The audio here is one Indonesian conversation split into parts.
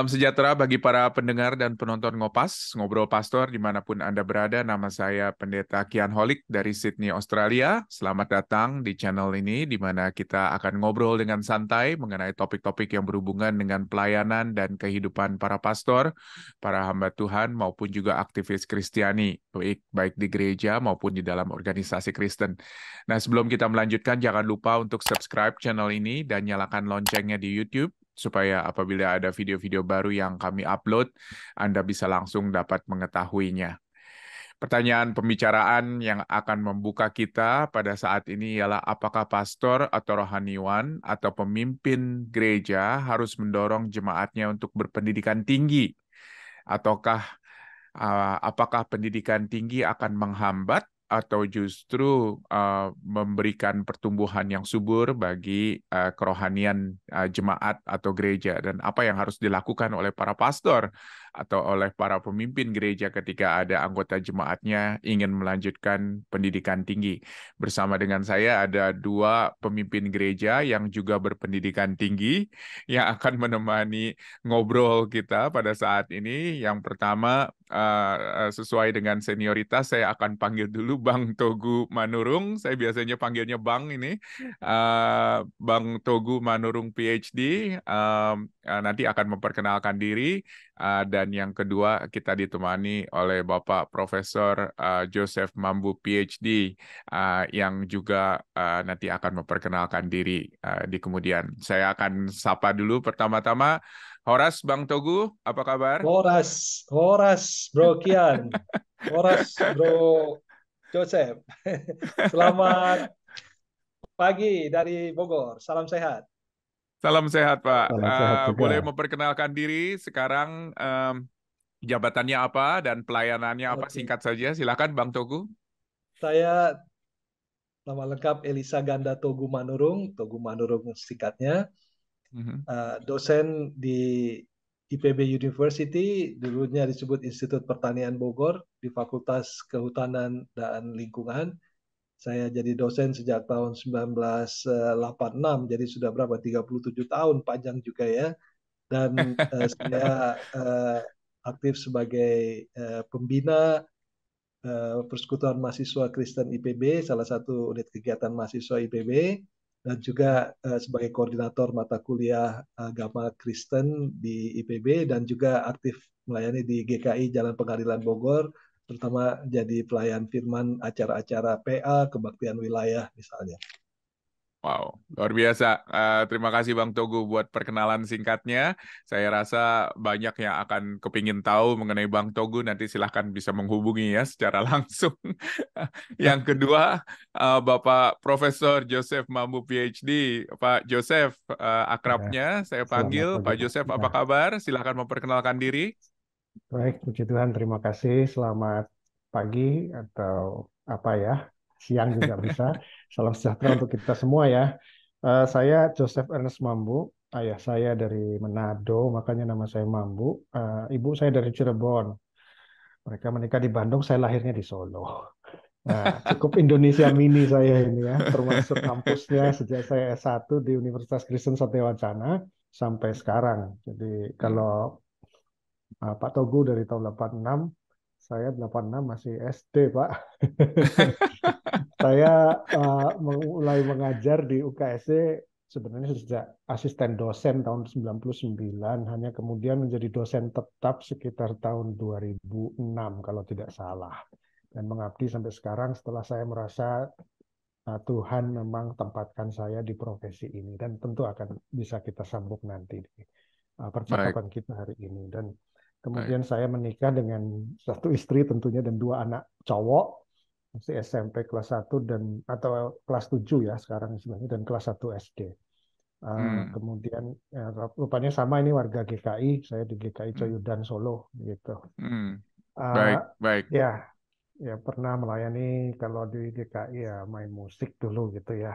Salam sejahtera bagi para pendengar dan penonton Ngopas, Ngobrol Pastor dimanapun Anda berada. Nama saya Pendeta Kian Holik dari Sydney, Australia. Selamat datang di channel ini di mana kita akan ngobrol dengan santai mengenai topik-topik yang berhubungan dengan pelayanan dan kehidupan para pastor, para hamba Tuhan maupun juga aktivis Kristiani, baik baik di gereja maupun di dalam organisasi Kristen. Nah, sebelum kita melanjutkan jangan lupa untuk subscribe channel ini dan nyalakan loncengnya di YouTube supaya apabila ada video-video baru yang kami upload, Anda bisa langsung dapat mengetahuinya. Pertanyaan pembicaraan yang akan membuka kita pada saat ini ialah apakah pastor atau rohaniwan atau pemimpin gereja harus mendorong jemaatnya untuk berpendidikan tinggi ataukah ah, apakah pendidikan tinggi akan menghambat atau justru uh, memberikan pertumbuhan yang subur bagi uh, kerohanian uh, jemaat atau gereja dan apa yang harus dilakukan oleh para pastor atau oleh para pemimpin gereja ketika ada anggota jemaatnya ingin melanjutkan pendidikan tinggi. Bersama dengan saya ada dua pemimpin gereja yang juga berpendidikan tinggi yang akan menemani ngobrol kita pada saat ini. Yang pertama Eh, eh, sesuai dengan senioritas saya akan panggil dulu Bang Togu Manurung. Saya biasanya panggilnya Bang ini. Eh, Bang Togu Manurung PhD nanti akan memperkenalkan diri dan yang kedua kita ditemani oleh Bapak Profesor Joseph Mambu PhD yang juga nanti akan memperkenalkan diri di kemudian. Saya akan sapa dulu pertama-tama Horas, Bang Togu, apa kabar? Horas, Horas, Bro Kian, Horas, Bro Joseph. Selamat pagi dari Bogor. Salam sehat. Salam sehat, Pak. Salam eh, sehat uh, boleh memperkenalkan diri sekarang um, jabatannya apa dan pelayanannya apa okay. singkat saja. Silakan Bang Togu. Saya nama lengkap Elisa Ganda Togu Manurung, Togu Manurung singkatnya. Mm-hmm. Eh, dosen di IPB University, dulunya disebut Institut Pertanian Bogor di Fakultas Kehutanan dan Lingkungan. Saya jadi dosen sejak tahun 1986, eh, jadi sudah berapa 37 tahun panjang juga ya. Dan uh, saya uh, aktif sebagai uh, pembina uh, Persekutuan Mahasiswa Kristen IPB, salah satu unit kegiatan mahasiswa IPB dan juga eh, sebagai koordinator mata kuliah agama eh, Kristen di IPB dan juga aktif melayani di GKI Jalan Pengadilan Bogor terutama jadi pelayan firman acara-acara PA kebaktian wilayah misalnya. Wow, luar biasa. Uh, terima kasih Bang Togu buat perkenalan singkatnya. Saya rasa banyak yang akan kepingin tahu mengenai Bang Togu Nanti silahkan bisa menghubungi ya secara langsung. yang kedua, uh, Bapak Profesor Joseph Mambu PhD. Pak Joseph, uh, akrabnya ya, saya panggil. Pak Joseph, ya. apa kabar? Silahkan memperkenalkan diri. Baik, puji Tuhan. Terima kasih. Selamat pagi atau apa ya siang juga bisa. Salam sejahtera untuk kita semua ya. Uh, saya Joseph Ernest Mambu, ayah saya dari Manado, makanya nama saya Mambu. Uh, ibu saya dari Cirebon. Mereka menikah di Bandung, saya lahirnya di Solo. Nah, cukup Indonesia mini saya ini ya, termasuk kampusnya sejak saya S1 di Universitas Kristen Satewacana sampai sekarang. Jadi kalau uh, Pak Togu dari tahun 86, saya 86 masih SD, Pak. saya uh, mulai mengajar di UKSC sebenarnya sejak asisten dosen tahun 99 hanya kemudian menjadi dosen tetap sekitar tahun 2006 kalau tidak salah dan mengabdi sampai sekarang setelah saya merasa uh, Tuhan memang tempatkan saya di profesi ini dan tentu akan bisa kita sambung nanti di uh, percakapan Baik. kita hari ini dan Kemudian saya menikah dengan satu istri tentunya dan dua anak cowok masih SMP kelas 1 dan atau kelas 7 ya sekarang sebenarnya dan kelas 1 SD. Ah, hmm. Kemudian ya, rupanya sama ini warga GKI, saya di GKI hmm. Coyudan Solo gitu. Hmm. Ah, baik, baik. Ya, ya pernah melayani kalau di GKI ya main musik dulu gitu ya.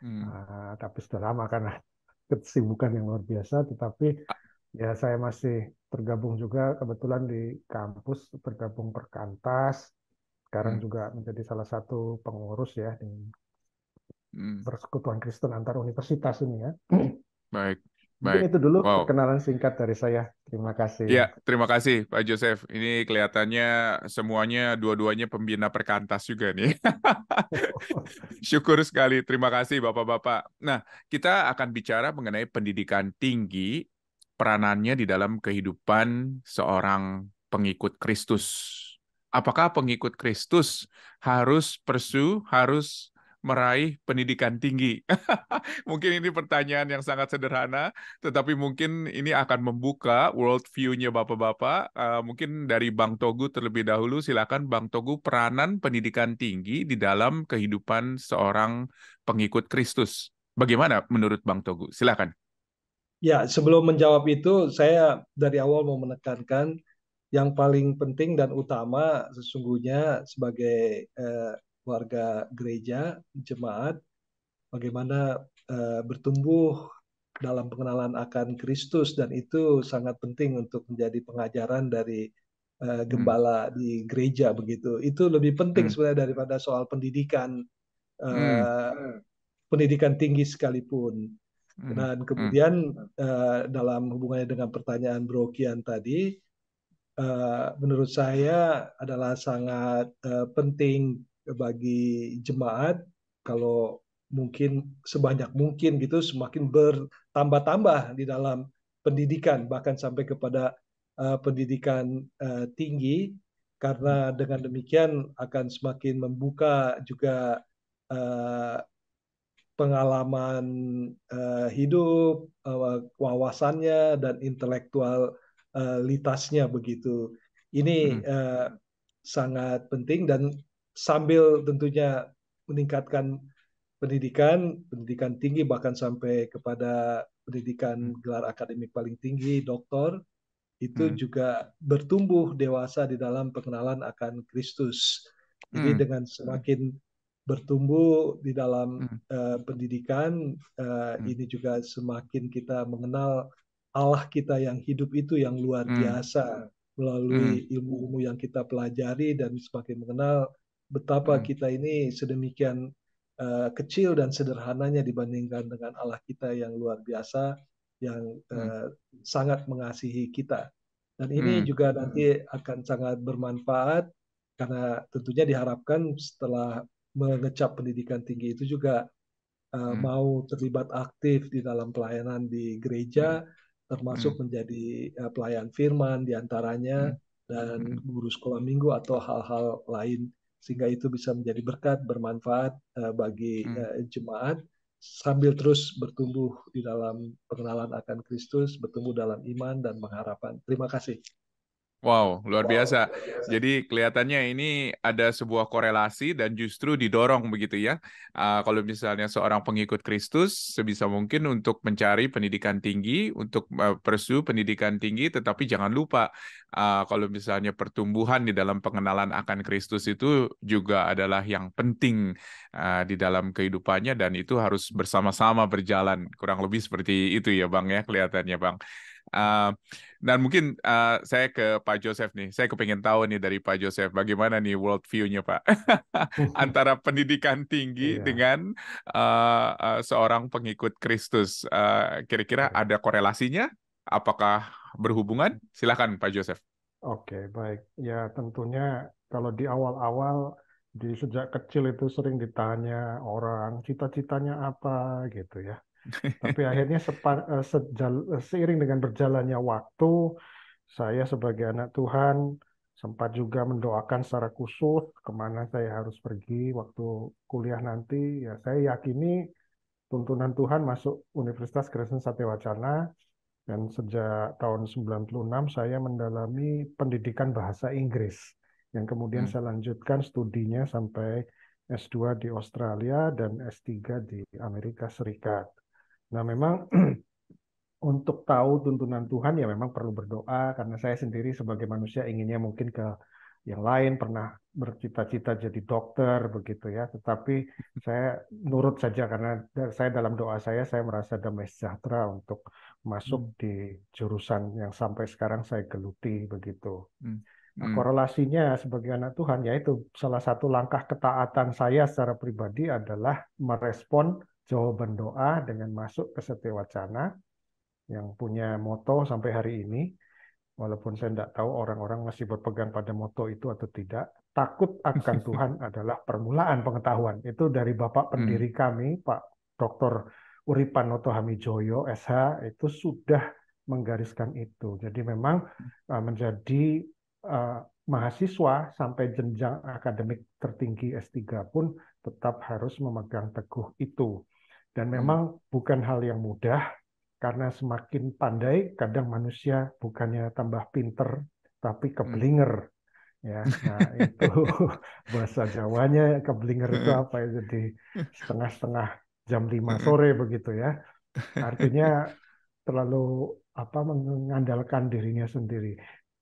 Hmm. Ah, tapi sudah lama karena kesibukan yang luar biasa. Tetapi Ya, saya masih tergabung juga kebetulan di kampus, tergabung perkantas. Sekarang hmm. juga menjadi salah satu pengurus ya di hmm. Persekutuan Kristen Antar Universitas ini ya. Baik. Baik. Mungkin itu dulu wow. perkenalan singkat dari saya. Terima kasih. Ya, terima kasih Pak Joseph. Ini kelihatannya semuanya dua-duanya pembina perkantas juga nih. Syukur sekali. Terima kasih Bapak-bapak. Nah, kita akan bicara mengenai pendidikan tinggi peranannya di dalam kehidupan seorang pengikut Kristus. Apakah pengikut Kristus harus persu, harus meraih pendidikan tinggi? mungkin ini pertanyaan yang sangat sederhana, tetapi mungkin ini akan membuka world view-nya Bapak-Bapak. Uh, mungkin dari Bang Togu terlebih dahulu, silakan Bang Togu peranan pendidikan tinggi di dalam kehidupan seorang pengikut Kristus. Bagaimana menurut Bang Togu? Silakan. Ya, sebelum menjawab itu, saya dari awal mau menekankan yang paling penting dan utama sesungguhnya sebagai eh, warga gereja jemaat, bagaimana eh, bertumbuh dalam pengenalan akan Kristus dan itu sangat penting untuk menjadi pengajaran dari eh, hmm. gembala hmm. di gereja begitu. Itu lebih penting hmm. sebenarnya daripada soal pendidikan hmm. eh, hmm. pendidikan tinggi sekalipun Hmm. Dan hmm. kemudian uh, dalam hubungannya dengan pertanyaan Bro Kian tadi, uh, menurut saya adalah sangat uh, penting bagi jemaat kalau mungkin sebanyak mungkin gitu semakin bertambah-tambah di dalam pendidikan bahkan sampai kepada uh, pendidikan uh, tinggi karena hmm. dengan demikian akan semakin membuka juga uh, pengalaman eh, hidup, uh, wawasannya dan intelektualitasnya eh, begitu. Ini hmm. sangat penting dan sambil tentunya meningkatkan pendidikan, pendidikan tinggi bahkan sampai kepada pendidikan hmm. gelar akademik paling tinggi, doktor, itu hmm. juga bertumbuh dewasa di dalam pengenalan akan Kristus. Jadi hmm. dengan semakin bertumbuh di dalam uh, pendidikan uh, hmm. ini juga semakin kita mengenal Allah kita yang hidup itu yang luar hmm. biasa melalui hmm. ilmu-ilmu yang kita pelajari dan semakin mengenal betapa kita ini sedemikian uh, kecil dan sederhananya dibandingkan dengan Allah kita yang luar biasa yang uh, sangat mengasihi kita dan ini juga nanti akan sangat bermanfaat karena tentunya diharapkan setelah mengecap pendidikan tinggi itu juga uh, hmm. mau terlibat aktif di dalam pelayanan di gereja hmm. termasuk hmm. menjadi uh, pelayan firman diantaranya hmm. dan hmm. guru sekolah minggu atau hal-hal lain sehingga itu bisa menjadi berkat bermanfaat uh, bagi uh, jemaat sambil terus bertumbuh di dalam pengenalan akan Kristus bertumbuh dalam iman dan pengharapan terima kasih Wow, luar biasa. Jadi kelihatannya ini ada sebuah korelasi dan justru didorong begitu ya. Uh, kalau misalnya seorang pengikut Kristus sebisa mungkin untuk mencari pendidikan tinggi, untuk uh, eh, persu pendidikan tinggi, tetapi jangan lupa uh, kalau misalnya pertumbuhan di dalam pengenalan akan Kristus itu juga adalah yang penting uh, di dalam kehidupannya dan itu harus bersama-sama berjalan. Kurang lebih seperti itu ya Bang ya kelihatannya Bang dan mungkin uh, saya ke Pak Joseph nih, saya kepengen tahu nih dari Pak Joseph, bagaimana nih world view-nya Pak antara pendidikan tinggi yeah. dengan uh, uh, seorang pengikut Kristus, kira-kira yeah. ada korelasinya? Apakah berhubungan? Silakan Pak Joseph. Oke, okay, baik. Ya tentunya kalau di awal-awal di sejak kecil itu sering ditanya orang cita-citanya apa gitu ya. Tapi akhirnya sepa, eh, sejal, eh, seiring dengan berjalannya waktu, saya sebagai anak Tuhan sempat juga mendoakan secara khusus kemana saya harus pergi waktu kuliah nanti. Ya saya yakini tuntunan Tuhan masuk Universitas Kristen Satewacana dan sejak tahun 96 saya mendalami pendidikan bahasa Inggris yang kemudian hmm. saya lanjutkan studinya sampai S2 di Australia dan S3 di Amerika Serikat. Nah, memang untuk tahu tuntunan Tuhan ya memang perlu berdoa karena saya sendiri sebagai manusia inginnya mungkin ke yang lain pernah bercita-cita jadi dokter begitu ya tetapi saya nurut saja karena saya dalam doa saya saya merasa damai sejahtera untuk masuk hmm. di jurusan yang sampai sekarang saya geluti begitu hmm. Nah, hmm. korelasinya sebagai anak Tuhan yaitu salah satu langkah ketaatan saya secara pribadi adalah merespon jawaban doa dengan masuk ke wacana yang punya moto sampai hari ini. Walaupun saya tidak tahu orang-orang masih berpegang pada moto itu atau tidak. Takut akan Tuhan adalah permulaan pengetahuan. Itu dari Bapak hmm. pendiri kami, Pak Dr. Uripan Noto Hamijoyo, SH, itu sudah menggariskan itu. Jadi memang hmm. uh, menjadi uh, mahasiswa sampai jenjang akademik tertinggi S3 pun tetap harus memegang teguh itu. Dan hmm. memang bukan hal yang mudah, karena semakin pandai, kadang manusia bukannya tambah pinter, tapi hmm. keblinger. Ya, nah itu bahasa Jawanya keblinger itu hmm. apa? ya Jadi setengah-setengah jam 5 sore begitu ya. Artinya terlalu apa mengandalkan dirinya sendiri.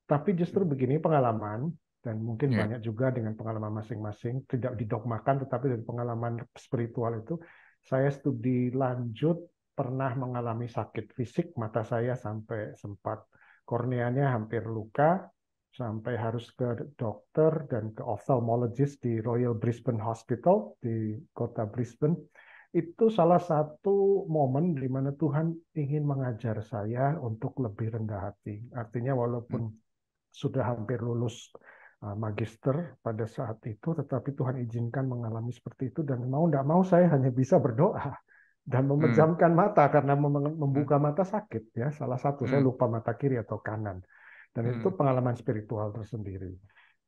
Tapi justru begini pengalaman dan mungkin yeah. banyak juga dengan pengalaman masing-masing tidak didogmakan tetapi dari pengalaman spiritual itu saya studi lanjut pernah mengalami sakit fisik, mata saya sampai sempat korneanya hampir luka, sampai harus ke dokter dan ke ophthalmologist di Royal Brisbane Hospital di kota Brisbane. Itu salah satu momen di mana Tuhan ingin mengajar saya untuk lebih rendah hati. Artinya walaupun hmm. sudah hampir lulus Eh, magister pada saat itu, tetapi Tuhan izinkan mengalami seperti itu dan mau tidak mau saya hanya bisa berdoa dan hmm. memejamkan hmm. mata karena membuka hmm. mata sakit ya salah satu hmm. saya lupa mata kiri atau kanan dan hmm. itu pengalaman spiritual tersendiri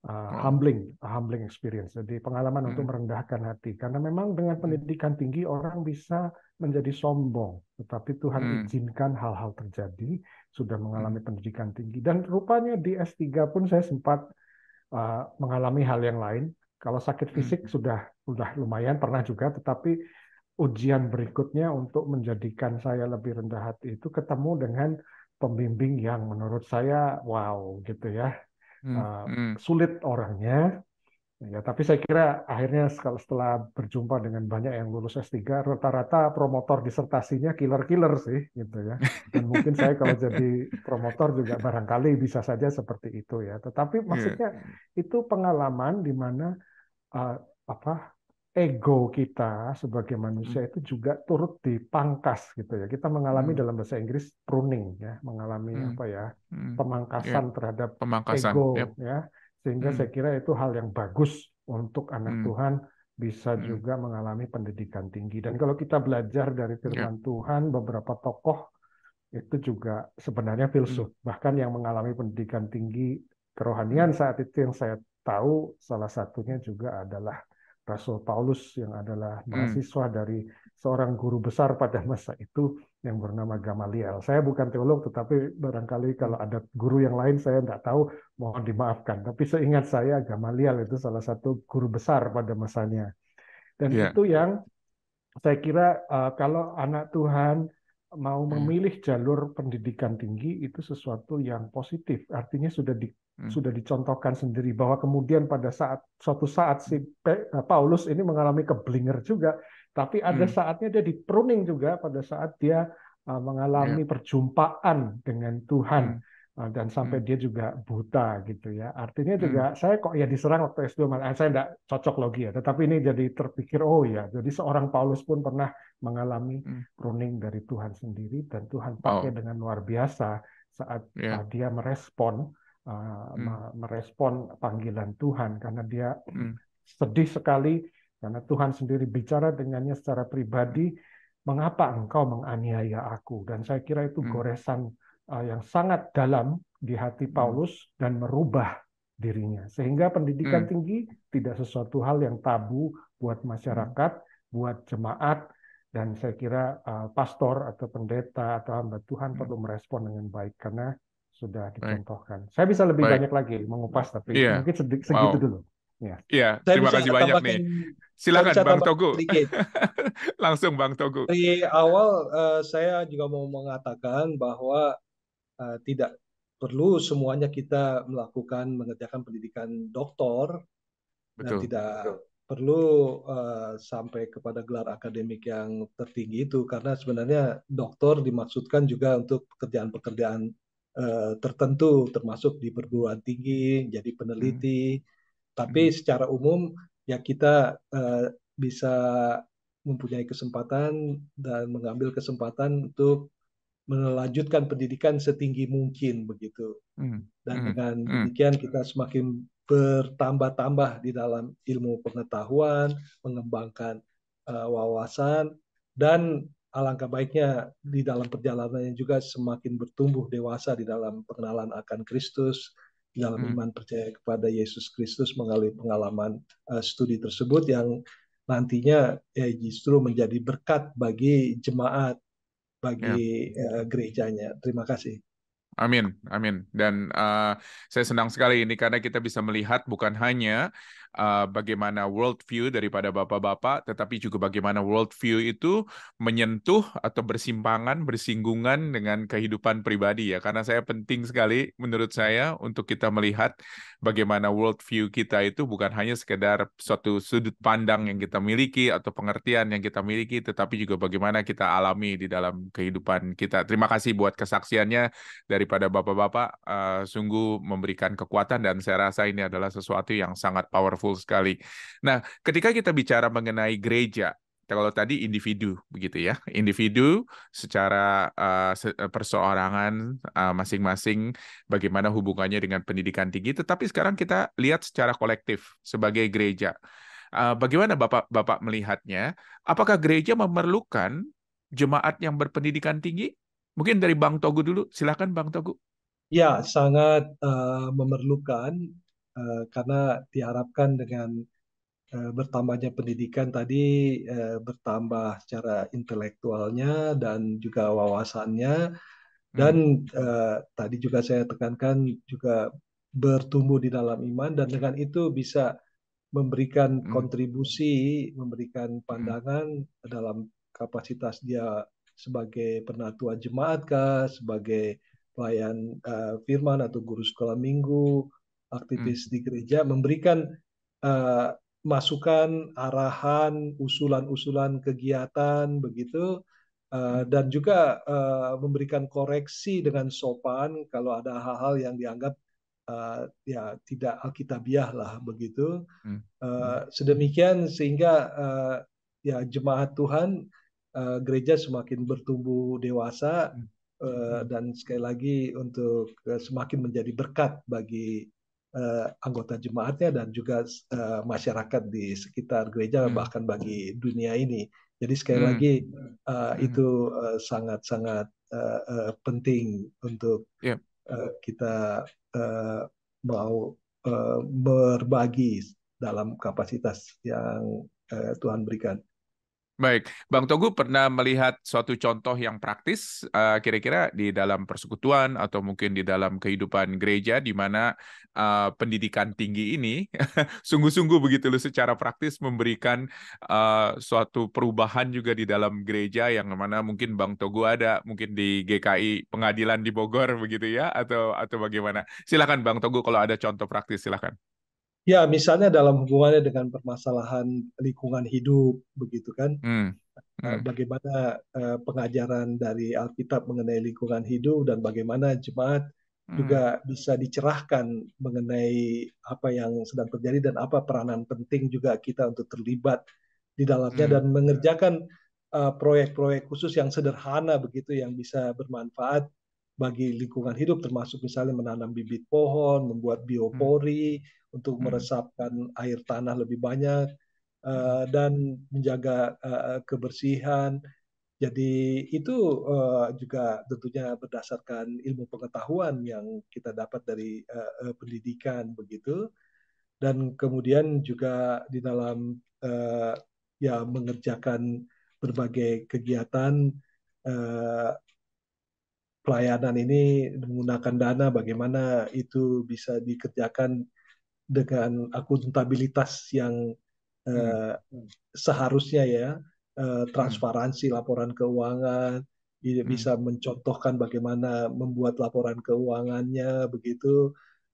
uh, humbling humbling experience jadi pengalaman hmm. untuk merendahkan hati karena memang dengan hmm. pendidikan tinggi orang bisa menjadi sombong tetapi Tuhan hmm. izinkan hal-hal terjadi sudah mengalami hmm. pendidikan tinggi dan rupanya di S3 pun saya sempat Eh, mengalami hal yang lain. Kalau sakit fisik hmm. sudah sudah lumayan pernah juga, tetapi ujian berikutnya untuk menjadikan saya lebih rendah hati itu ketemu dengan pembimbing yang menurut saya wow gitu ya. Hmm. Uh, sulit orangnya, Ya, tapi saya kira akhirnya kalau setelah berjumpa dengan banyak yang lulus S3, rata-rata promotor disertasinya killer-killer sih, gitu ya. Dan mungkin saya kalau jadi promotor juga barangkali bisa saja seperti itu ya. Tetapi iya. maksudnya yeah. itu pengalaman di mana uh, apa ego kita sebagai manusia hmm. itu juga turut dipangkas gitu ya. Kita mengalami hmm. dalam bahasa Inggris pruning ya, mengalami hmm. apa ya? Hmm. Iya. pemangkasan yeah. terhadap pemangkasan. ego yep. Iya. ya sehingga hmm. saya kira itu hal yang bagus untuk anak hmm. Tuhan bisa hmm. juga mengalami pendidikan tinggi. Dan kalau kita belajar dari ya. firman yeah. Tuhan, beberapa tokoh itu juga sebenarnya filsuf. Hmm. Bahkan yang mengalami pendidikan tinggi kerohanian hmm. saat itu yang saya tahu salah satunya juga adalah Rasul Paulus yang adalah hmm. mahasiswa hmm. dari seorang guru besar pada masa itu yang bernama Gamaliel. Saya bukan teolog, tetapi barangkali kalau ada guru yang lain saya tidak tahu, mohon dimaafkan. Tapi seingat saya Gamaliel itu salah satu guru besar pada masanya. Dan yeah. itu yang saya kira uh, kalau anak Tuhan mau hmm. memilih jalur pendidikan tinggi itu sesuatu yang positif. Artinya sudah di, Hmm. sudah dicontohkan sendiri bahwa kemudian pada saat suatu saat si eh, Paulus ini mengalami keblinger juga, tapi ada hmm. saatnya dia pruning juga pada saat dia eh, mengalami ya. perjumpaan dengan Tuhan. Hmm. Eh, dan sampai dia juga buta gitu ya. Artinya juga saya kok ya diserang waktu S2 malah saya tidak cocok logi ya. Tetapi ini jadi terpikir oh ya, jadi seorang Paulus pun pernah mengalami pruning dari Tuhan sendiri dan Tuhan pakai dengan luar biasa saat ya. dia merespon Ah, hmm. merespon panggilan Tuhan karena dia hmm. sedih sekali karena Tuhan sendiri bicara dengannya secara pribadi mengapa engkau menganiaya aku dan saya kira itu hmm. goresan ah, yang sangat dalam di hati hmm. Paulus dan merubah dirinya sehingga pendidikan hmm. tinggi tidak sesuatu hal yang tabu buat masyarakat buat jemaat dan saya kira ah, pastor atau pendeta atau hamba Tuhan perlu merespon dengan baik karena sudah dicontohkan. Baik. Saya bisa lebih Baik. banyak lagi mengupas tapi yeah. mungkin sedikit segitu wow. dulu. Ya. Iya, iya terima kasih banyak nih. Silakan Bang Togo. Langsung Bang Togo. Di awal uh, saya juga mau mengatakan bahwa uh, tidak perlu semuanya kita melakukan mengerjakan pendidikan doktor Betul. dan tidak Betul. perlu uh, sampai kepada gelar akademik yang tertinggi itu karena sebenarnya doktor dimaksudkan juga untuk pekerjaan-pekerjaan Eh, tertentu termasuk di perguruan tinggi jadi peneliti hmm. tapi hmm. secara umum ya kita uh, bisa mempunyai kesempatan dan mengambil kesempatan untuk melanjutkan pendidikan setinggi mungkin begitu hmm. dan hmm. dengan hmm. demikian kita semakin bertambah-tambah di dalam ilmu pengetahuan, mengembangkan uh, wawasan dan alangkah baiknya di dalam perjalanannya juga semakin bertumbuh dewasa di dalam pengenalan akan Kristus, di dalam hmm. iman percaya kepada Yesus Kristus mengalami pengalaman uh, studi tersebut yang nantinya ya justru menjadi berkat bagi jemaat, bagi ya. uh, gerejanya. Terima kasih. Amin, amin. Dan uh, saya senang sekali ini karena kita bisa melihat bukan hanya Eh, bagaimana world view daripada bapak-bapak, tetapi juga bagaimana world view itu menyentuh atau bersimpangan, bersinggungan dengan kehidupan pribadi ya. Karena saya penting sekali menurut saya untuk kita melihat bagaimana world view kita itu bukan hanya sekedar suatu sudut pandang yang kita miliki atau pengertian yang kita miliki, tetapi juga bagaimana kita alami di dalam kehidupan kita. Terima kasih buat kesaksiannya daripada bapak-bapak, uh, sungguh memberikan kekuatan dan saya rasa ini adalah sesuatu yang sangat powerful powerful sekali. Nah, ketika kita bicara mengenai gereja, kalau tadi individu begitu ya individu secara uh, perseorangan masing eh, masing-masing bagaimana hubungannya dengan pendidikan tinggi tetapi sekarang kita lihat secara kolektif sebagai gereja bagaimana bapak bapak melihatnya apakah gereja memerlukan jemaat yang berpendidikan tinggi mungkin dari bang togu dulu silakan bang togu ya sangat uh, memerlukan Eh, karena diharapkan dengan eh, bertambahnya pendidikan tadi eh, bertambah secara intelektualnya dan juga wawasannya dan uh, tadi juga saya tekankan juga bertumbuh di dalam iman dan dengan itu bisa memberikan hmm. kontribusi, memberikan hmm. pandangan dalam kapasitas dia sebagai penatua jemaat kah, sebagai pelayan uh, firman atau guru sekolah minggu aktivis hmm. di gereja memberikan uh, masukan, arahan, usulan-usulan kegiatan begitu uh, dan juga uh, memberikan koreksi dengan sopan kalau ada hal-hal yang dianggap uh, ya tidak alkitabiah lah begitu. Hmm. Uh, sedemikian sehingga uh, ya jemaat Tuhan uh, gereja semakin bertumbuh dewasa hmm. dan sekali lagi untuk semakin menjadi berkat bagi uh, anggota jemaatnya dan juga uh, masyarakat di sekitar gereja hmm. bahkan bagi dunia ini. Jadi sekali hmm. lagi uh, hmm. itu sangat-sangat uh, uh, uh, penting untuk yeah. Ya. uh, kita uh, mau uh, berbagi dalam kapasitas yang uh, Tuhan berikan. Baik, Bang Togu pernah melihat suatu contoh yang praktis uh, kira-kira di dalam persekutuan atau mungkin di dalam kehidupan gereja di mana uh, pendidikan tinggi ini sungguh-sungguh begitu loh secara praktis memberikan uh, suatu perubahan juga di dalam gereja yang mana mungkin Bang Togu ada mungkin di GKI Pengadilan di Bogor begitu ya atau atau bagaimana? Silakan Bang Togu kalau ada contoh praktis silakan. Ya, misalnya dalam hubungannya dengan permasalahan lingkungan hidup, begitu kan? Hmm. Eh, hmm. Bagaimana eh, pengajaran dari Alkitab mengenai lingkungan hidup dan bagaimana jemaat hmm. juga bisa dicerahkan mengenai apa yang sedang terjadi dan apa peranan penting juga kita untuk terlibat di dalamnya hmm. dan mengerjakan eh, proyek -proyek khusus yang sederhana begitu yang bisa bermanfaat bagi lingkungan hidup termasuk misalnya menanam bibit pohon, membuat biopori hmm. untuk hmm. meresapkan air tanah lebih banyak uh, dan menjaga uh, kebersihan. Jadi itu uh, juga tentunya berdasarkan ilmu pengetahuan yang kita dapat dari uh, pendidikan begitu dan kemudian juga di dalam uh, ya mengerjakan berbagai kegiatan uh, pelayanan ini menggunakan dana bagaimana itu bisa dikerjakan dengan akuntabilitas yang uh, seharusnya ya uh, transparansi laporan keuangan bisa mencontohkan bagaimana membuat laporan keuangannya begitu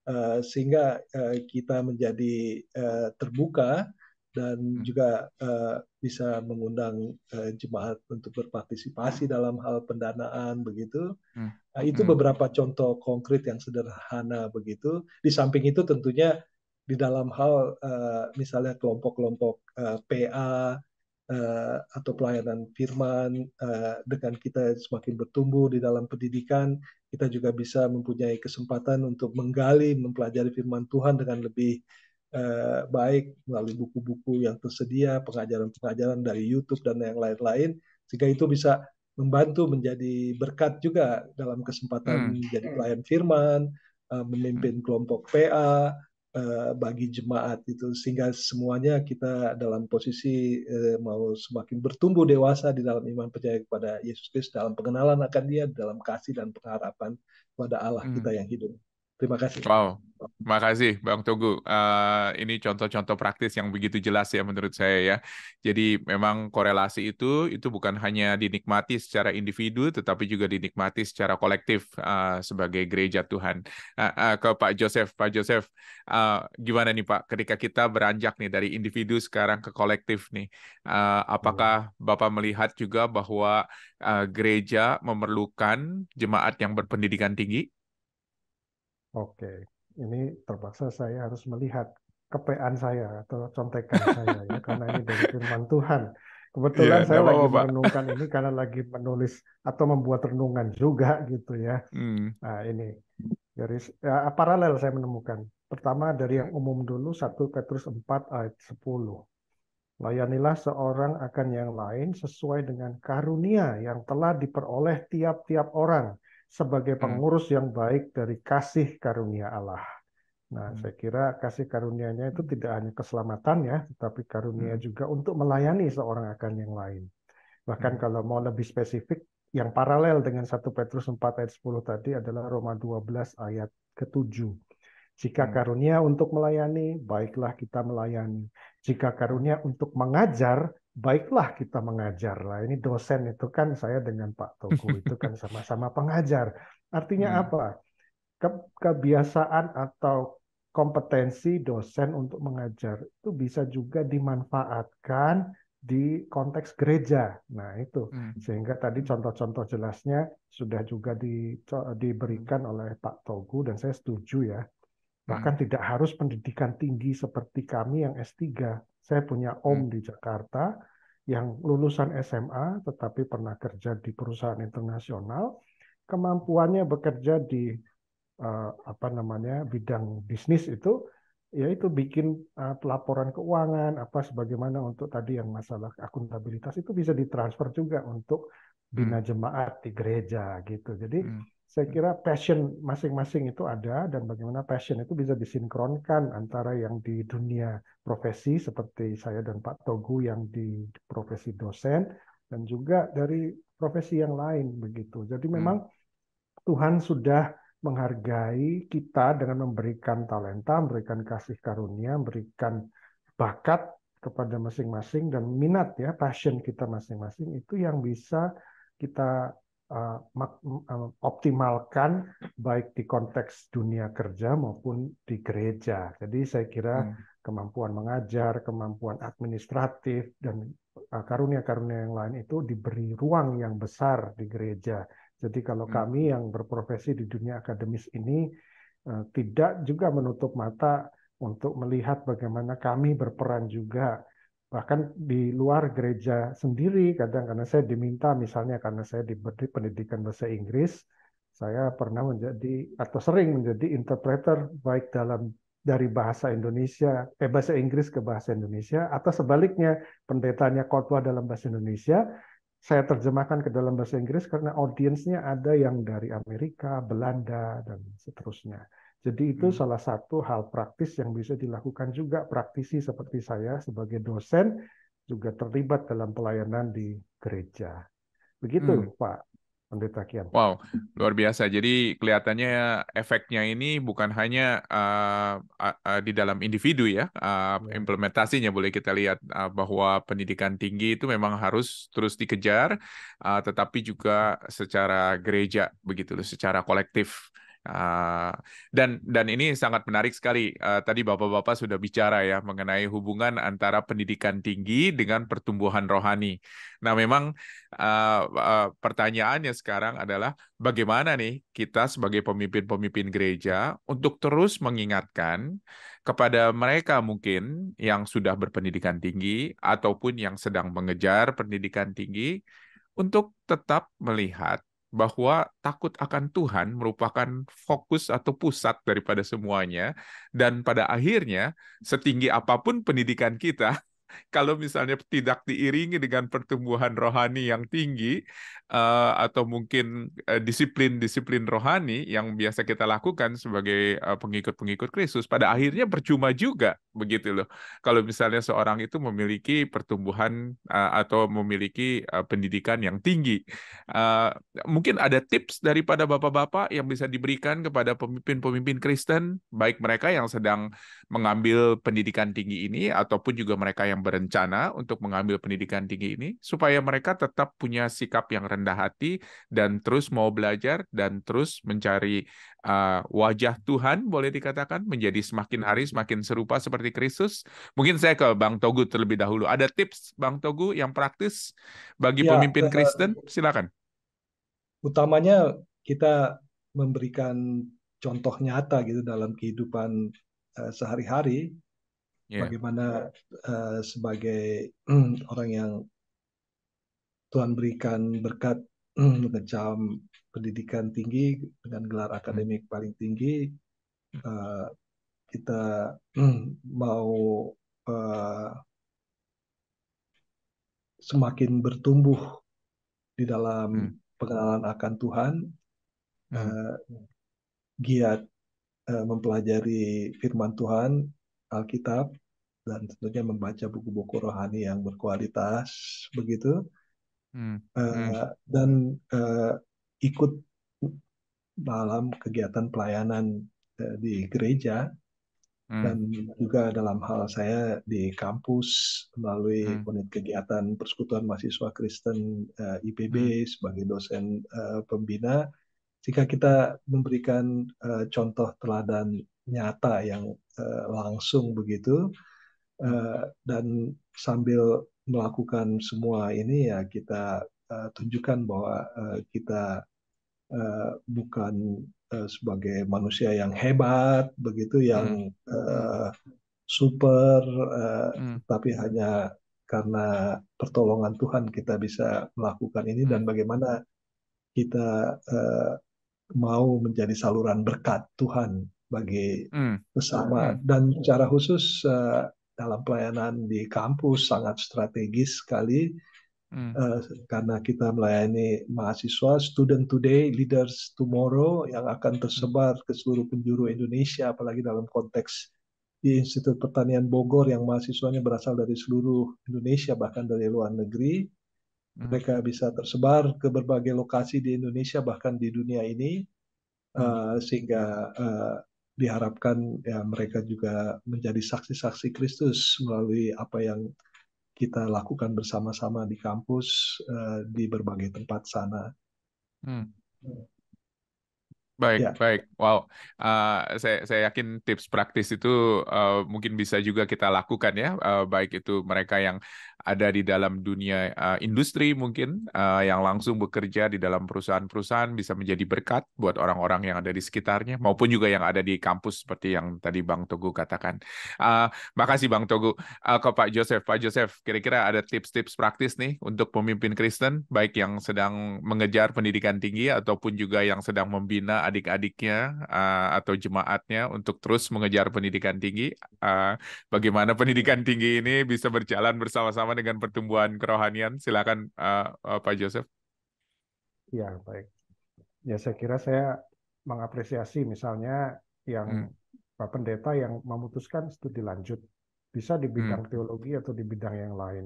uh, sehingga uh, kita menjadi uh, terbuka dan hmm. juga uh, bisa mengundang uh, jemaat untuk berpartisipasi dalam hal pendanaan begitu. Hmm. Nah, itu hmm. beberapa contoh konkret yang sederhana begitu. Di samping itu tentunya di dalam hal uh, misalnya kelompok-kelompok uh, PA uh, atau pelayanan firman uh, dengan kita semakin bertumbuh di dalam pendidikan, kita juga bisa mempunyai kesempatan untuk menggali, mempelajari firman Tuhan dengan lebih eh, baik melalui buku-buku yang tersedia, pengajaran-pengajaran dari YouTube dan yang lain-lain, sehingga itu bisa membantu menjadi berkat juga dalam kesempatan hmm. jadi pelayan firman, eh, memimpin hmm. kelompok PA eh, bagi jemaat itu sehingga semuanya kita dalam posisi eh, mau semakin bertumbuh dewasa di dalam iman percaya kepada Yesus Kristus dalam pengenalan akan Dia, dalam kasih dan pengharapan kepada Allah hmm. kita yang hidup. Terima kasih. Wow, makasih Bang Togu. Uh, eh, ini contoh-contoh praktis yang begitu jelas ya menurut saya ya. Jadi memang korelasi itu itu bukan hanya dinikmati secara individu, tetapi juga dinikmati secara kolektif uh, sebagai gereja Tuhan. Uh, uh, ke Pak Joseph, Pak Joseph, uh, gimana nih Pak? Ketika kita beranjak nih dari individu sekarang ke kolektif nih, uh, apakah hmm. Bapak melihat juga bahwa uh, gereja memerlukan jemaat yang berpendidikan tinggi? Oke, ini terpaksa saya harus melihat kepean saya atau contekan saya ya karena ini dari firman Tuhan. Kebetulan yeah, saya lagi -apa, lagi menemukan merenungkan ini karena lagi menulis atau membuat renungan juga gitu ya. Mm. Nah ini dari ya, paralel saya menemukan. Pertama dari yang umum dulu 1 Petrus 4 ayat 10. Layanilah seorang akan yang lain sesuai dengan karunia yang telah diperoleh tiap-tiap orang sebagai hmm. pengurus yang baik dari kasih karunia Allah. Nah, hmm. saya kira kasih karunianya itu tidak hanya keselamatan ya, tetapi karunia hmm. juga untuk melayani seorang akan yang lain. Bahkan hmm. kalau mau lebih spesifik, yang paralel dengan 1 Petrus 4 ayat 10 tadi adalah Roma 12 ayat ke-7. Jika hmm. karunia untuk melayani, baiklah kita melayani. Jika karunia untuk mengajar, baiklah kita mengajar lah. Ini dosen itu kan saya dengan Pak Toko itu kan sama-sama pengajar. Artinya hmm. apa? kebiasaan atau kompetensi dosen untuk mengajar itu bisa juga dimanfaatkan di konteks gereja. Nah, itu. Hmm. Sehingga tadi contoh-contoh jelasnya sudah juga di, diberikan oleh Pak Togu dan saya setuju ya. Bahkan hmm. tidak harus pendidikan tinggi seperti kami yang S3 saya punya om hmm. di Jakarta yang lulusan SMA tetapi pernah kerja di perusahaan internasional, kemampuannya bekerja di uh, apa namanya bidang bisnis itu yaitu bikin uh, pelaporan keuangan apa sebagaimana untuk tadi yang masalah akuntabilitas itu bisa ditransfer juga untuk hmm. bina jemaat di gereja gitu. Jadi hmm saya kira passion masing-masing itu ada dan bagaimana passion itu bisa disinkronkan antara yang di dunia profesi seperti saya dan Pak Togu yang di profesi dosen dan juga dari profesi yang lain begitu. Jadi hmm. memang hmm. Tuhan sudah menghargai kita dengan memberikan talenta, memberikan kasih karunia, memberikan bakat kepada masing-masing dan minat ya passion kita masing-masing itu yang bisa kita Eh, eh, optimalkan baik di konteks dunia kerja maupun di gereja. Jadi saya kira hmm. kemampuan mengajar, kemampuan administratif dan eh, karunia-karunia yang lain itu diberi ruang yang besar di gereja. Jadi kalau hmm. kami yang berprofesi di dunia akademis ini tidak juga menutup mata untuk melihat bagaimana kami berperan juga bahkan di luar gereja sendiri kadang karena saya diminta misalnya karena saya diberi pendidikan bahasa Inggris saya pernah menjadi atau sering menjadi interpreter baik dalam dari bahasa Indonesia eh bahasa Inggris ke bahasa Indonesia atau sebaliknya pendetanya khotbah dalam bahasa Indonesia saya terjemahkan ke dalam bahasa Inggris karena audiensnya ada yang dari Amerika, Belanda dan seterusnya. Jadi itu hmm. salah satu hal praktis yang bisa dilakukan juga praktisi seperti saya sebagai dosen juga terlibat dalam pelayanan di gereja. Begitu hmm. Pak Pendeta Kian. Wow, luar biasa. Jadi kelihatannya efeknya ini bukan hanya uh, uh, uh, di dalam individu ya, uh, implementasinya boleh kita lihat uh, bahwa pendidikan tinggi itu memang harus terus dikejar, uh, tetapi juga secara gereja begitu, secara kolektif. Ah, dan dan ini sangat menarik sekali. Uh, tadi bapak-bapak sudah bicara ya mengenai hubungan antara pendidikan tinggi dengan pertumbuhan rohani. Nah, memang uh, uh, pertanyaannya sekarang adalah bagaimana nih kita sebagai pemimpin-pemimpin gereja untuk terus mengingatkan kepada mereka mungkin yang sudah berpendidikan tinggi ataupun yang sedang mengejar pendidikan tinggi untuk tetap melihat bahwa takut akan Tuhan merupakan fokus atau pusat daripada semuanya dan pada akhirnya setinggi apapun pendidikan kita kalau misalnya tidak diiringi dengan pertumbuhan rohani yang tinggi eh, atau mungkin eh, disiplin-disiplin rohani yang biasa kita lakukan sebagai eh, pengikut-pengikut Kristus, pada akhirnya percuma juga begitu loh. Kalau misalnya seorang itu memiliki pertumbuhan atau memiliki pendidikan yang tinggi, mungkin ada tips daripada bapak-bapak yang bisa diberikan kepada pemimpin-pemimpin Kristen, baik mereka yang sedang mengambil pendidikan tinggi ini ataupun juga mereka yang berencana untuk mengambil pendidikan tinggi ini supaya mereka tetap punya sikap yang rendah hati dan terus mau belajar dan terus mencari uh, wajah Tuhan boleh dikatakan menjadi semakin hari semakin serupa seperti Kristus. Mungkin saya ke Bang Togu terlebih dahulu. Ada tips Bang Togu yang praktis bagi ya, pemimpin eh, Kristen? Silakan. Utamanya kita memberikan contoh nyata gitu dalam kehidupan eh, sehari-hari yeah. bagaimana uh, sebagai um, orang yang Tuhan berikan berkat um, pendidikan tinggi dengan gelar hmm. akademik paling tinggi uh, kita um, mau uh, semakin bertumbuh di dalam hmm. pengenalan akan Tuhan, hmm. uh, giat uh, mempelajari firman Tuhan, Alkitab, dan tentunya membaca buku-buku rohani yang berkualitas begitu hmm. Uh, dan uh, ikut dalam kegiatan pelayanan uh, di gereja hmm. dan juga dalam hal saya di kampus melalui hmm. unit kegiatan persekutuan mahasiswa Kristen uh, IPB hmm. sebagai dosen uh, pembina jika kita memberikan uh, contoh teladan nyata yang uh, langsung begitu Eh, dan sambil melakukan semua ini ya kita eh, tunjukkan bahwa eh, kita bukan sebagai manusia yang hebat begitu yang hmm. super hmm. tapi hanya karena pertolongan Tuhan kita bisa melakukan ini dan hmm. bagaimana kita mau menjadi saluran berkat Tuhan bagi hmm. sesama hmm. dan secara khusus dalam pelayanan di kampus sangat strategis sekali hmm. uh, karena kita melayani mahasiswa, student today, leaders tomorrow yang akan tersebar ke seluruh penjuru Indonesia, apalagi dalam konteks di Institut Pertanian Bogor yang mahasiswanya berasal dari seluruh Indonesia bahkan dari luar negeri. Hmm. Mereka bisa tersebar ke berbagai lokasi di Indonesia bahkan di dunia ini uh, sehingga uh, diharapkan ya mereka juga menjadi saksi-saksi Kristus melalui apa yang kita lakukan bersama-sama di kampus uh, di berbagai tempat sana. Hmm. Baik, ya. baik. Wow, uh, saya saya yakin tips praktis itu uh, mungkin bisa juga kita lakukan ya, uh, baik itu mereka yang ada di dalam dunia uh, industri mungkin uh, yang langsung bekerja di dalam perusahaan-perusahaan bisa menjadi berkat buat orang-orang yang ada di sekitarnya maupun juga yang ada di kampus seperti yang tadi Bang Togu katakan. Uh, makasih Bang Togu uh, ke Pak Joseph. Pak Joseph, kira-kira ada tips-tips praktis nih untuk pemimpin Kristen baik yang sedang mengejar pendidikan tinggi ataupun juga yang sedang membina adik-adiknya uh, atau jemaatnya untuk terus mengejar pendidikan tinggi. Uh, bagaimana pendidikan tinggi ini bisa berjalan bersama-sama dengan pertumbuhan kerohanian. Silakan uh, uh, Pak Joseph. Ya baik. Ya saya kira saya mengapresiasi misalnya yang hmm. Pak Pendeta yang memutuskan studi lanjut bisa di bidang hmm. teologi atau di bidang yang lain.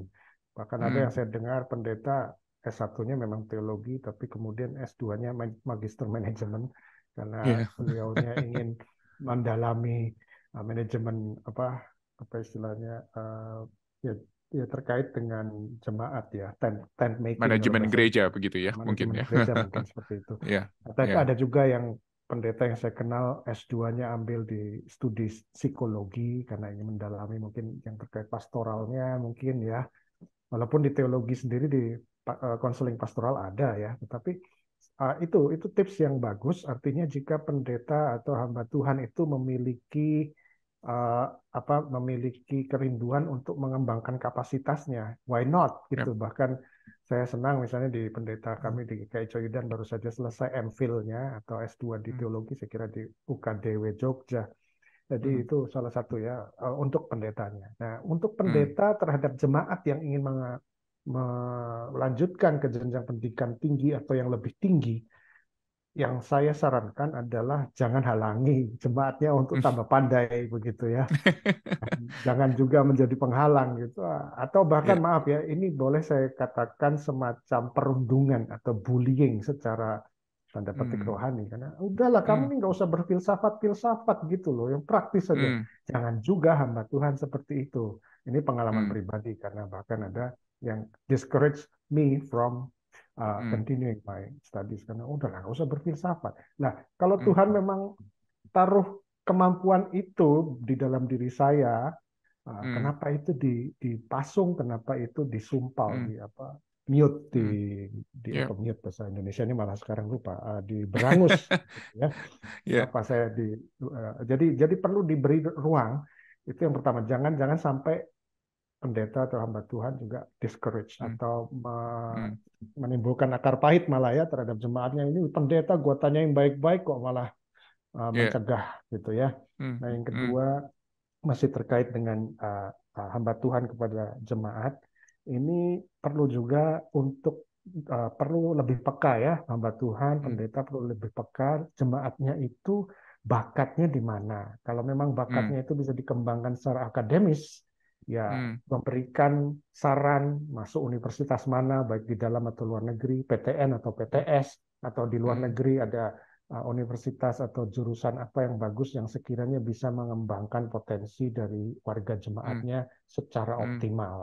Bahkan hmm. ada yang hmm. saya dengar pendeta S1-nya memang teologi tapi kemudian S2-nya magister manajemen karena yeah. beliaunya ingin mendalami eh, manajemen apa apa istilahnya uh, ya, ya terkait dengan jemaat ya tent tent making manajemen gereja begitu ya mungkin ya gereja mungkin seperti itu yeah, ada yeah. ada juga yang pendeta yang saya kenal S2-nya ambil di studi psikologi karena ingin mendalami mungkin yang terkait pastoralnya mungkin ya walaupun di teologi sendiri di eh, konseling pastoral ada ya tetapi eh, itu itu tips yang bagus artinya jika pendeta atau hamba Tuhan itu memiliki uh, apa memiliki kerinduan untuk mengembangkan kapasitasnya. Why not? Gitu. Yep. Bahkan saya senang misalnya di pendeta hmm. kami di GKI Coyudan baru saja selesai MPhil-nya atau S2 di hmm. teologi saya kira di UKDW Jogja. Jadi hmm. itu salah satu ya eh, untuk pendetanya. Nah, untuk hmm. pendeta hmm. terhadap jemaat yang ingin melanjutkan ke jenjang pendidikan tinggi atau yang lebih tinggi, yang saya sarankan adalah jangan halangi jemaatnya untuk tambah pandai begitu ya. jangan juga menjadi penghalang gitu. Atau bahkan yeah. maaf ya, ini boleh saya katakan semacam perundungan atau bullying secara tanda petik hmm. rohani karena udahlah kamu hmm. ini nggak usah berfilsafat filsafat gitu loh yang praktis saja hmm. jangan juga hamba Tuhan seperti itu ini pengalaman hmm. pribadi karena bahkan ada yang discourage me from uh, hmm. continuing my studies karena oh, udahlah nggak usah berfilsafat. Nah kalau hmm. Tuhan memang taruh kemampuan itu di dalam diri saya, uh, hmm. kenapa itu dipasung, kenapa itu disumpal hmm. di apa mute di hmm. di yeah. mute bahasa Indonesia ini malah sekarang lupa uh, di berangus gitu ya yeah. apa saya di uh, jadi jadi perlu diberi ruang itu yang pertama jangan jangan sampai pendeta atau hamba Tuhan juga discourage hmm. atau hmm. menimbulkan akar pahit malah ya terhadap jemaatnya ini pendeta gua tanya yang baik-baik kok malah e, yeah. mencegah gitu ya. Hmm. Nah yang hmm. kedua hmm. masih terkait dengan uh, hamba Tuhan kepada jemaat ini perlu juga untuk uh, perlu lebih peka ya hamba Tuhan hmm. pendeta hmm. perlu lebih peka jemaatnya itu bakatnya di mana. Kalau memang bakatnya hmm. itu bisa dikembangkan secara akademis ya hmm. memberikan saran masuk universitas mana baik di dalam atau luar negeri PTN atau PTS atau di luar hmm. negeri ada uh, universitas atau jurusan apa yang bagus yang sekiranya bisa mengembangkan potensi dari warga jemaatnya hmm. secara hmm. optimal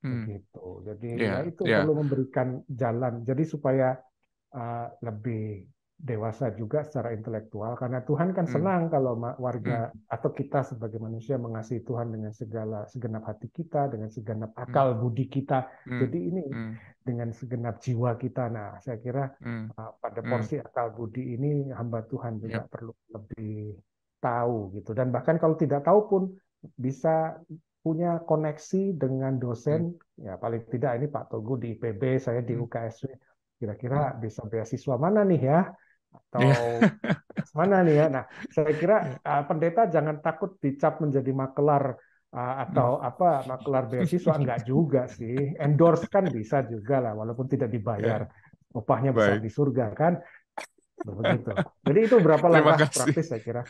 hmm. begitu jadi yeah. ya itu yeah. perlu memberikan jalan jadi supaya uh, lebih dewasa juga secara intelektual karena Tuhan kan hmm. senang hmm. kalau warga hmm. atau kita sebagai manusia mengasihi Tuhan dengan segala segenap hati kita dengan segenap hmm. akal hmm. budi kita hmm. jadi ini hmm. dengan segenap jiwa kita nah saya kira hmm. uh, pada hmm. porsi hmm. akal budi ini hamba Tuhan juga yep. perlu lebih tahu gitu dan bahkan kalau tidak tahu pun bisa punya koneksi dengan dosen hmm. ya paling tidak ini Pak Togu di IPB saya di UKSW kira-kira bisa beasiswa mana nih ya atau iya. mana nih ya. Nah, saya kira uh, pendeta jangan takut dicap menjadi makelar uh, atau hmm. apa makelar beasiswa enggak juga sih. Endorse kan bisa juga lah walaupun tidak dibayar. Iya. Upahnya besar di surga kan. Begitu. Jadi itu berapa langkah praktis saya kira.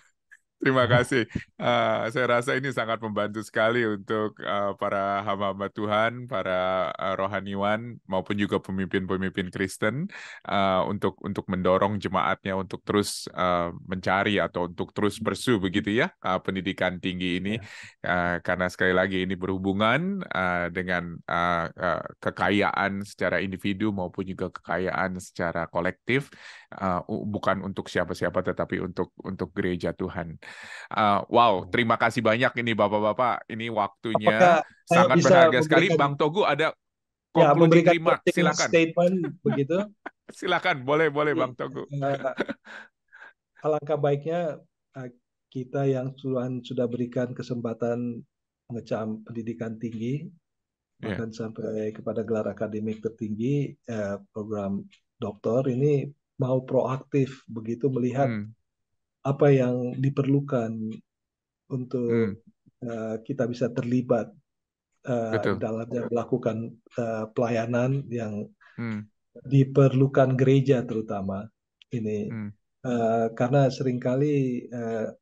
Terima kasih. Uh, saya rasa ini sangat membantu sekali untuk uh, para hamba-hamba Tuhan, para uh, rohaniwan maupun juga pemimpin-pemimpin Kristen uh, untuk untuk mendorong jemaatnya untuk terus uh, mencari atau untuk terus bersu begitu ya uh, pendidikan tinggi ini uh, karena sekali lagi ini berhubungan uh, dengan uh, uh, kekayaan secara individu maupun juga kekayaan secara kolektif uh, bukan untuk siapa-siapa tetapi untuk untuk gereja Tuhan. Uh, wow, terima kasih banyak ini Bapak-bapak. Ini waktunya Apakah sangat berharga sekali. Bang Togu ada ya, memberikan remark, silakan. statement begitu. silakan, boleh boleh iya, Bang Togu. Eh, alangkah baiknya kita yang Tuhan sudah berikan kesempatan mengecam pendidikan tinggi iya. bahkan yeah. sampai kepada gelar akademik tertinggi eh, program doktor ini mau proaktif begitu melihat hmm. apa yang diperlukan untuk hmm. uh, kita bisa terlibat uh, dalam melakukan uh, pelayanan yang hmm. diperlukan gereja terutama ini hmm. uh, karena seringkali uh,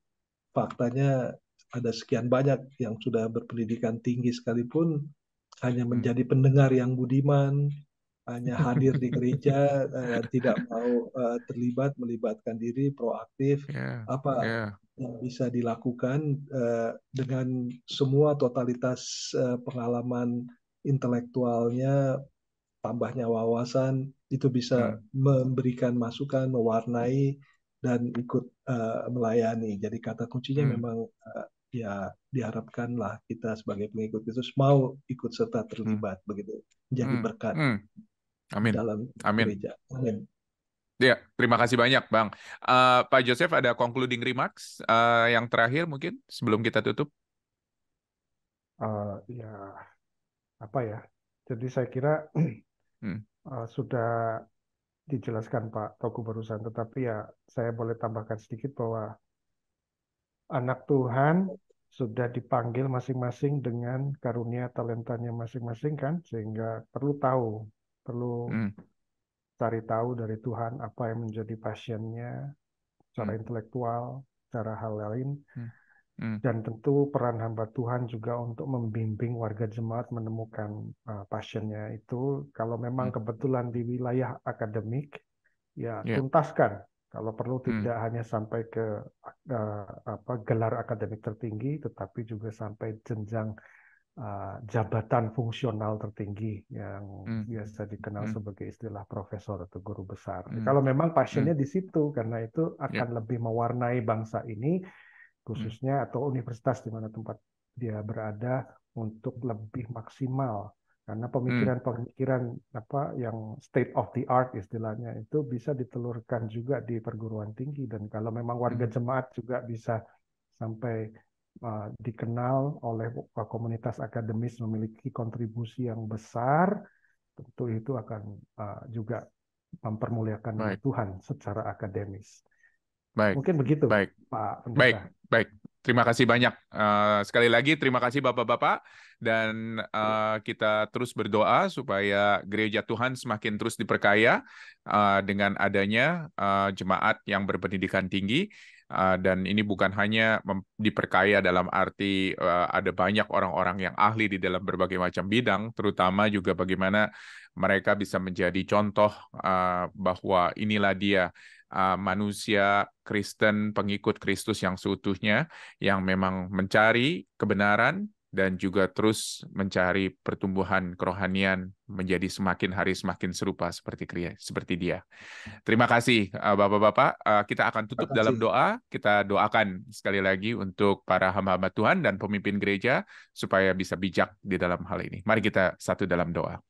faktanya ada sekian banyak yang sudah berpendidikan tinggi sekalipun hanya hmm. menjadi pendengar yang budiman, hanya hadir di gereja uh, tidak mau uh, terlibat melibatkan diri proaktif yeah, apa yeah. yang bisa dilakukan uh, dengan semua totalitas uh, pengalaman intelektualnya tambahnya wawasan itu bisa yeah. memberikan masukan mewarnai dan ikut uh, melayani jadi kata kuncinya hmm. memang uh, ya diharapkanlah kita sebagai pengikut Yesus mau ikut serta terlibat hmm. begitu jadi hmm. berkat. Hmm. Amin. Dalam Amin. gereja. Amin. Ya, terima kasih banyak, Bang. Uh, Pak Joseph, ada concluding remarks uh, yang terakhir mungkin sebelum kita tutup? Uh, ya, apa ya? Jadi saya kira hmm. uh, sudah dijelaskan Pak Toku barusan, tetapi ya saya boleh tambahkan sedikit bahwa anak Tuhan sudah dipanggil masing-masing dengan karunia talentanya masing-masing kan, sehingga perlu tahu perlu hmm. cari tahu dari Tuhan apa yang menjadi pasiennya secara hmm. intelektual, secara hal lain. hmm. Hmm. Dan tentu peran hamba Tuhan juga untuk membimbing warga jemaat menemukan uh, pasiennya itu. Kalau memang hmm. kebetulan di wilayah akademik, ya yeah. tuntaskan. Kalau perlu hmm. tidak hanya sampai ke uh, apa gelar akademik tertinggi, tetapi juga sampai jenjang Eh, jabatan fungsional tertinggi yang hmm. biasa dikenal hmm. sebagai istilah profesor atau guru besar. Hmm. Kalau memang passionnya hmm. di situ, karena itu ya. akan yeah. lebih mewarnai bangsa ini, hmm. khususnya hmm. atau universitas di mana tempat dia berada untuk hmm. lebih maksimal. Karena hmm. pemikiran-pemikiran apa yang state of the art istilahnya itu bisa ditelurkan juga di perguruan tinggi dan kalau memang warga jemaat juga bisa sampai Eh, dikenal oleh eh, komunitas akademis memiliki kontribusi yang besar, tentu itu akan eh, juga mempermuliakan Baik. Tuhan secara akademis. Baik. Mungkin begitu, Baik. Pak Pendeta. Baik. Baik. Terima kasih banyak. Uh, sekali lagi terima kasih Bapak-bapak dan uh, kita terus berdoa supaya gereja Tuhan semakin terus diperkaya uh, dengan adanya uh, jemaat yang berpendidikan tinggi Ah, dan ini bukan hanya diperkaya dalam arti eh, ada banyak orang-orang yang ahli di dalam berbagai macam bidang, terutama juga bagaimana mereka bisa menjadi contoh ah, bahwa inilah dia ah, manusia Kristen pengikut Kristus yang seutuhnya yang memang mencari kebenaran dan juga terus mencari pertumbuhan kerohanian menjadi semakin hari semakin serupa seperti seperti dia. Terima kasih eh, Bapak-bapak, eh, kita akan tutup dalam doa. Kita doakan sekali lagi untuk para hamba-hamba Tuhan dan pemimpin gereja supaya bisa bijak di dalam hal ini. Mari kita satu dalam doa.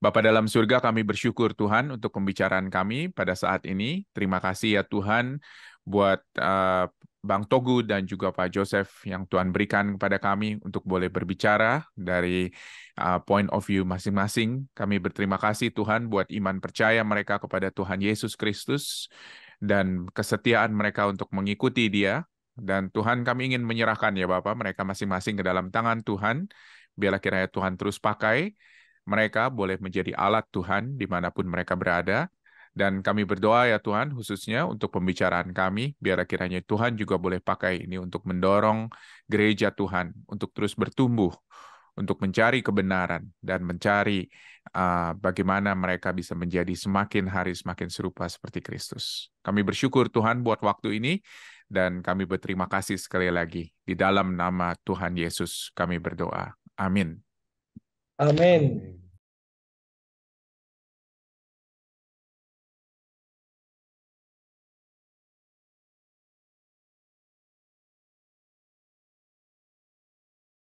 Bapak dalam surga kami bersyukur Tuhan untuk pembicaraan kami pada saat ini. Terima kasih ya Tuhan buat uh, Bang Togu dan juga Pak Joseph yang Tuhan berikan kepada kami untuk boleh berbicara dari uh, point of view masing-masing. Kami berterima kasih Tuhan buat iman percaya mereka kepada Tuhan Yesus Kristus dan kesetiaan mereka untuk mengikuti Dia. Dan Tuhan kami ingin menyerahkan ya Bapak mereka masing-masing ke dalam tangan Tuhan. Biarlah kiranya Tuhan terus pakai mereka boleh menjadi alat Tuhan dimanapun mereka berada dan kami berdoa ya Tuhan khususnya untuk pembicaraan kami, biar akhirnya Tuhan juga boleh pakai ini untuk mendorong gereja Tuhan untuk terus bertumbuh, untuk mencari kebenaran dan mencari uh, bagaimana mereka bisa menjadi semakin hari semakin serupa seperti Kristus. Kami bersyukur Tuhan buat waktu ini dan kami berterima kasih sekali lagi. Di dalam nama Tuhan Yesus kami berdoa. Amin. Amin.